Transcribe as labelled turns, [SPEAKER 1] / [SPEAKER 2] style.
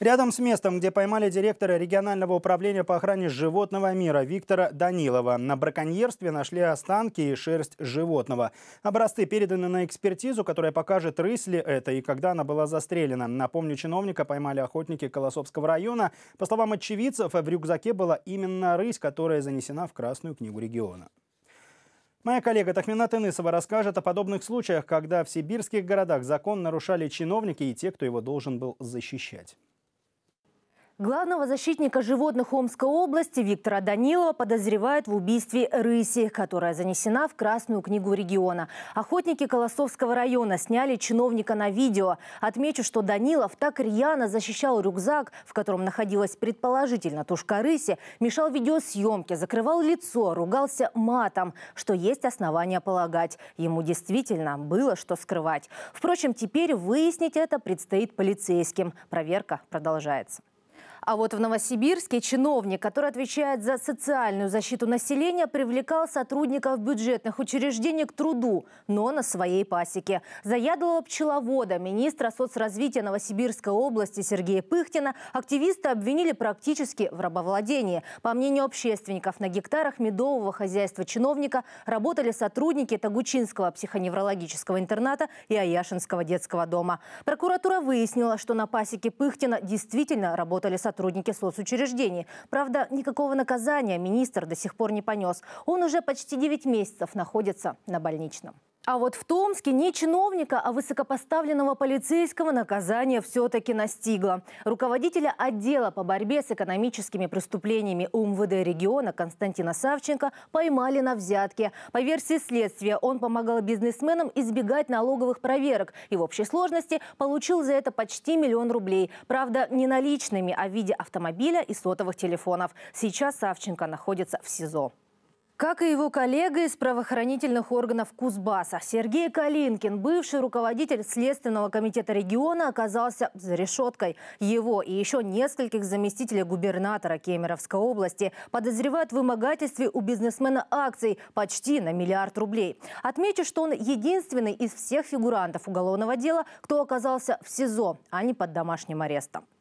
[SPEAKER 1] Рядом с местом, где поймали директора регионального управления по охране животного мира Виктора Данилова. На браконьерстве нашли останки и шерсть животного. Образцы переданы на экспертизу, которая покажет, рысь ли это и когда она была застрелена. Напомню, чиновника поймали охотники Колосовского района. По словам очевидцев, в рюкзаке была именно рысь, которая занесена в Красную книгу региона. Моя коллега Тахмина Тынысова расскажет о подобных случаях, когда в сибирских городах закон нарушали чиновники и те, кто его должен был защищать.
[SPEAKER 2] Главного защитника животных Омской области Виктора Данилова подозревают в убийстве рыси, которая занесена в Красную книгу региона. Охотники Колосовского района сняли чиновника на видео. Отмечу, что Данилов так рьяно защищал рюкзак, в котором находилась предположительно тушка рыси, мешал видеосъемке, закрывал лицо, ругался матом, что есть основания полагать. Ему действительно было что скрывать. Впрочем, теперь выяснить это предстоит полицейским. Проверка продолжается. А вот в Новосибирске чиновник, который отвечает за социальную защиту населения, привлекал сотрудников бюджетных учреждений к труду, но на своей пасеке. Заядлого пчеловода, министра соцразвития Новосибирской области Сергея Пыхтина, активисты обвинили практически в рабовладении. По мнению общественников, на гектарах медового хозяйства чиновника работали сотрудники Тагучинского психоневрологического интерната и Аяшинского детского дома. Прокуратура выяснила, что на пасеке Пыхтина действительно работали сотрудники сотрудники соцучреждений. Правда, никакого наказания министр до сих пор не понес. Он уже почти 9 месяцев находится на больничном. А вот в Томске не чиновника, а высокопоставленного полицейского наказание все-таки настигло. Руководителя отдела по борьбе с экономическими преступлениями УМВД региона Константина Савченко поймали на взятке. По версии следствия, он помогал бизнесменам избегать налоговых проверок и в общей сложности получил за это почти миллион рублей. Правда, не наличными, а в виде автомобиля и сотовых телефонов. Сейчас Савченко находится в СИЗО. Как и его коллега из правоохранительных органов Кузбасса, Сергей Калинкин, бывший руководитель Следственного комитета региона, оказался за решеткой. Его и еще нескольких заместителей губернатора Кемеровской области подозревают в вымогательстве у бизнесмена акций почти на миллиард рублей. Отмечу, что он единственный из всех фигурантов уголовного дела, кто оказался в СИЗО, а не под домашним арестом.